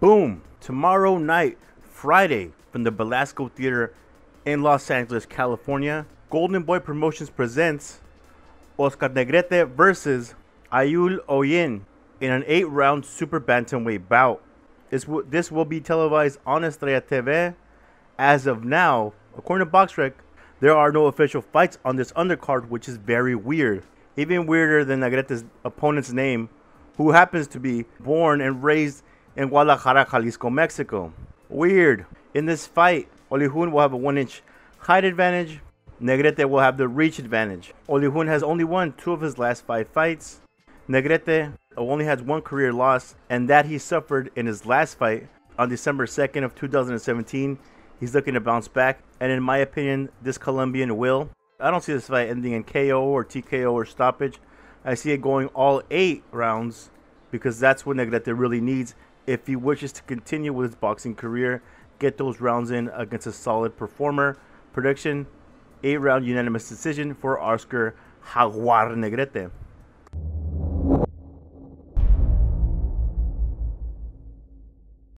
Boom! Tomorrow night, Friday, from the Belasco Theater in Los Angeles, California, Golden Boy Promotions presents Oscar Negrete versus Ayul Oyen in an eight round super bantamweight bout. This, w- this will be televised on Estrella TV. As of now, according to BoxRec, there are no official fights on this undercard, which is very weird. Even weirder than Negrete's opponent's name, who happens to be born and raised in Guadalajara, Jalisco, Mexico. Weird. In this fight, Olihun will have a 1 inch height advantage. Negrete will have the reach advantage. Olihun has only won two of his last five fights. Negrete only has one career loss, and that he suffered in his last fight on December 2nd of 2017. He's looking to bounce back, and in my opinion, this Colombian will. I don't see this fight ending in KO or TKO or stoppage. I see it going all eight rounds because that's what Negrete really needs if he wishes to continue with his boxing career, get those rounds in against a solid performer. Prediction: eight-round unanimous decision for Oscar Jaguar Negrete.